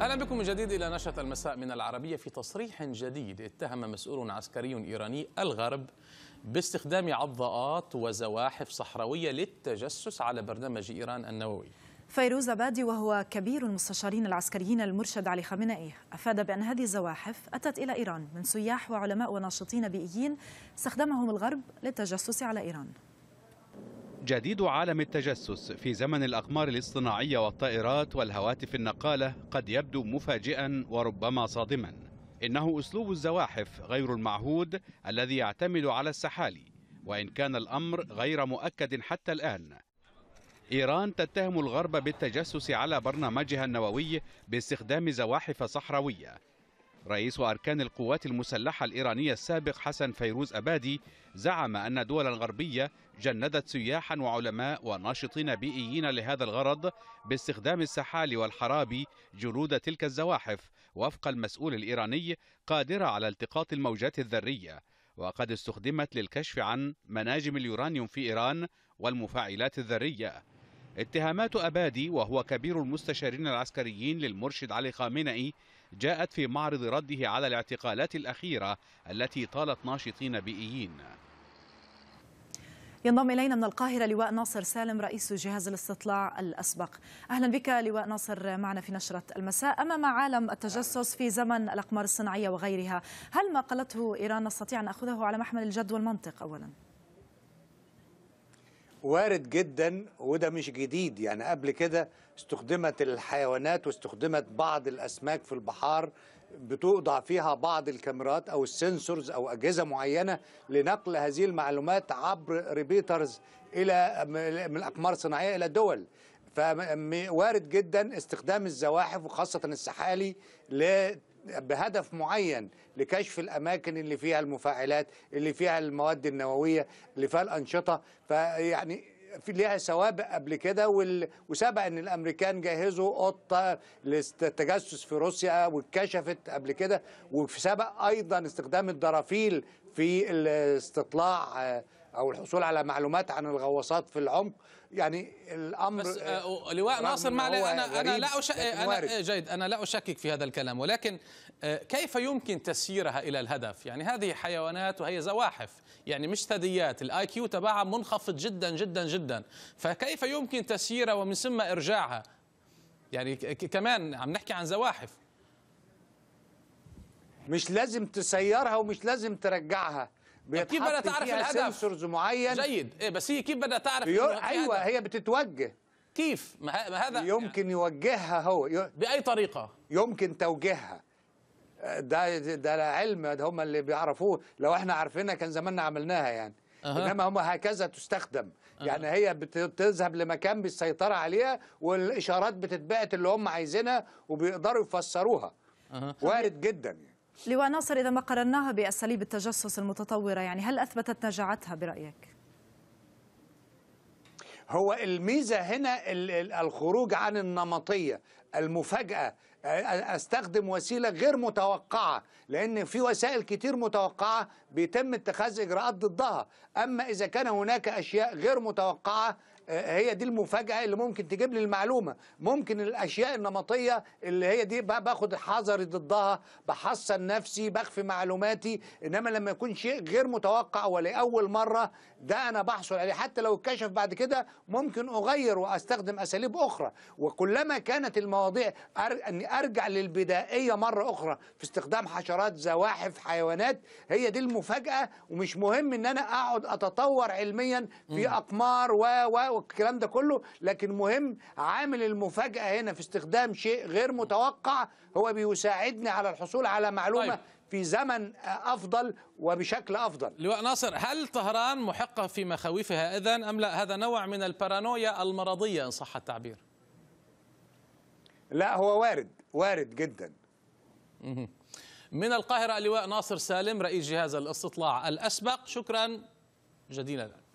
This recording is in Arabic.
اهلا بكم من جديد الى نشره المساء من العربيه في تصريح جديد اتهم مسؤول عسكري ايراني الغرب باستخدام عضاءات وزواحف صحراويه للتجسس على برنامج ايران النووي. فيروز عبادي وهو كبير المستشارين العسكريين المرشد علي خامنئي افاد بان هذه الزواحف اتت الى ايران من سياح وعلماء وناشطين بيئيين استخدمهم الغرب للتجسس على ايران. جديد عالم التجسس في زمن الأقمار الاصطناعية والطائرات والهواتف النقالة قد يبدو مفاجئا وربما صادما إنه أسلوب الزواحف غير المعهود الذي يعتمد على السحالي وإن كان الأمر غير مؤكد حتى الآن إيران تتهم الغرب بالتجسس على برنامجها النووي باستخدام زواحف صحراوية رئيس أركان القوات المسلحة الإيرانية السابق حسن فيروز أبادي زعم أن دولا غربية جندت سياحا وعلماء وناشطين بيئيين لهذا الغرض باستخدام السحال والحرابي جلود تلك الزواحف وفق المسؤول الإيراني قادرة على التقاط الموجات الذرية وقد استخدمت للكشف عن مناجم اليورانيوم في إيران والمفاعلات الذرية اتهامات أبادي وهو كبير المستشارين العسكريين للمرشد علي خامنئي جاءت في معرض رده على الاعتقالات الأخيرة التي طالت ناشطين بيئيين ينضم إلينا من القاهرة لواء ناصر سالم رئيس جهاز الاستطلاع الأسبق أهلا بك لواء ناصر معنا في نشرة المساء أمام عالم التجسس في زمن الأقمار الصناعية وغيرها هل ما قالته إيران نستطيع أن نأخذه على محمل الجد والمنطق أولاً؟ وارد جدا وده مش جديد يعني قبل كده استخدمت الحيوانات واستخدمت بعض الاسماك في البحار بتوضع فيها بعض الكاميرات او السنسورز او اجهزه معينه لنقل هذه المعلومات عبر ريبيترز الى من الاقمار الصناعيه الى الدول فوارد جدا استخدام الزواحف وخاصه السحالي بهدف معين لكشف الاماكن اللي فيها المفاعلات اللي فيها المواد النوويه اللي فيها الانشطه فيعني في ليها سوابق قبل كده وسبق ان الامريكان جهزوا قطه للتجسس في روسيا واتكشفت قبل كده وسبق ايضا استخدام الدرافيل في استطلاع او الحصول على معلومات عن الغواصات في العمق يعني الامر بس آه, آه، لواء ناصر معلي انا انا لا أشك... انا آه، جيد انا لا اشكك في هذا الكلام ولكن آه، كيف يمكن تسييرها الى الهدف يعني هذه حيوانات وهي زواحف يعني مش ثدييات الاي كيو تبعها منخفض جدا جدا جدا فكيف يمكن تسييرها ومن ثم ارجاعها يعني كمان عم نحكي عن زواحف مش لازم تسيرها ومش لازم ترجعها كيف بدها تعرف الهدف سنسورز معين جيد إيه بس هي كيف بدها تعرف بيور... ايوه هدف. هي بتتوجه كيف ما, ما هذا يمكن يوجهها هو ي... باي طريقه يمكن توجيهها ده ده علم ده هم اللي بيعرفوه لو احنا عارفينها كان زماننا عملناها يعني أه. انما هم هكذا تستخدم أه. يعني هي بتذهب لمكان بالسيطره عليها والاشارات بتتبعت اللي هم عايزينها وبيقدروا يفسروها أه. وارد جدا يعني لواء ناصر إذا ما قرناها بأساليب التجسس المتطورة يعني هل أثبتت نجاعتها برأيك؟ هو الميزة هنا الخروج عن النمطية المفاجأة استخدم وسيله غير متوقعه لان في وسائل كتير متوقعه بيتم اتخاذ اجراءات ضدها اما اذا كان هناك اشياء غير متوقعه هي دي المفاجاه اللي ممكن تجيب لي المعلومه ممكن الاشياء النمطيه اللي هي دي باخد حذري ضدها بحصن نفسي بخفي معلوماتي انما لما يكون شيء غير متوقع ولاول مره ده انا بحصل عليه حتى لو اتكشف بعد كده ممكن اغير واستخدم اساليب اخرى وكلما كانت المواضيع أر... اني ارجع للبدائيه مره اخرى في استخدام حشرات زواحف حيوانات هي دي المفاجاه ومش مهم ان انا اقعد اتطور علميا في اقمار و و والكلام ده كله لكن مهم عامل المفاجأة هنا في استخدام شيء غير متوقع هو بيساعدني على الحصول على معلومة طيب. في زمن أفضل وبشكل أفضل لواء ناصر هل طهران محقة في مخاوفها إذن أم لا هذا نوع من البارانويا المرضية إن صح التعبير لا هو وارد وارد جدا من القاهرة اللواء ناصر سالم رئيس جهاز الاستطلاع الأسبق شكرا جديدا لك